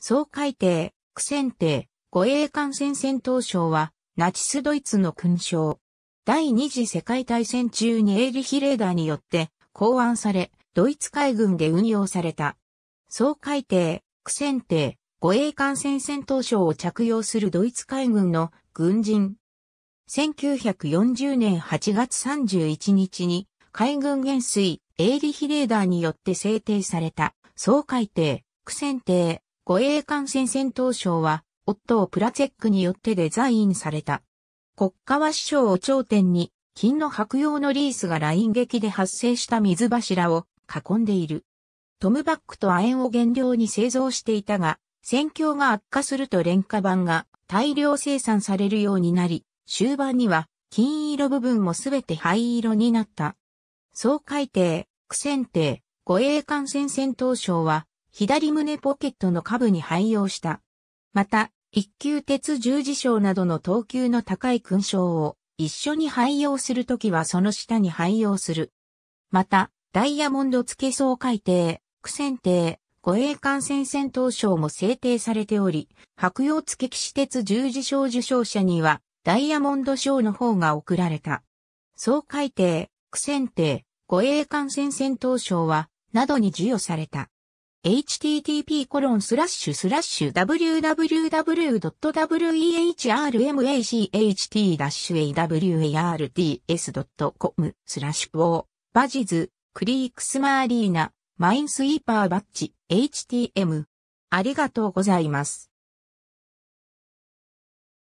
総海艇、苦戦艇、護衛艦戦戦闘省は、ナチスドイツの勲章。第二次世界大戦中にエーリヒレーダーによって考案され、ドイツ海軍で運用された。総海艇、苦戦艇、護衛艦戦戦闘省を着用するドイツ海軍の軍人。1940年8月31日に海軍元帥エーリヒレーダーによって制定された総海艇、苦戦艇、護衛艦戦戦闘省は、オットー・プラチェックによってデザインされた。国家和匠を頂点に、金の白用のリースがライン劇で発生した水柱を囲んでいる。トムバックと亜鉛を原料に製造していたが、戦況が悪化すると廉価版が大量生産されるようになり、終盤には金色部分もすべて灰色になった。総海艇、苦戦艇、護衛艦戦戦闘省は、左胸ポケットの下部に配用した。また、一級鉄十字章などの等級の高い勲章を一緒に配用するときはその下に配用する。また、ダイヤモンド付け層改定、苦戦艇、護衛艦戦戦闘章も制定されており、白洋付騎士鉄十字章受章者にはダイヤモンド章の方が贈られた。総改定、苦戦艇、護衛艦戦戦闘章は、などに授与された。http://www.wehrmacht-awards.com スラッシュをバジズ、クリークスマーリーナ、マインスイーパーバッチ、htm。ありがとうございます。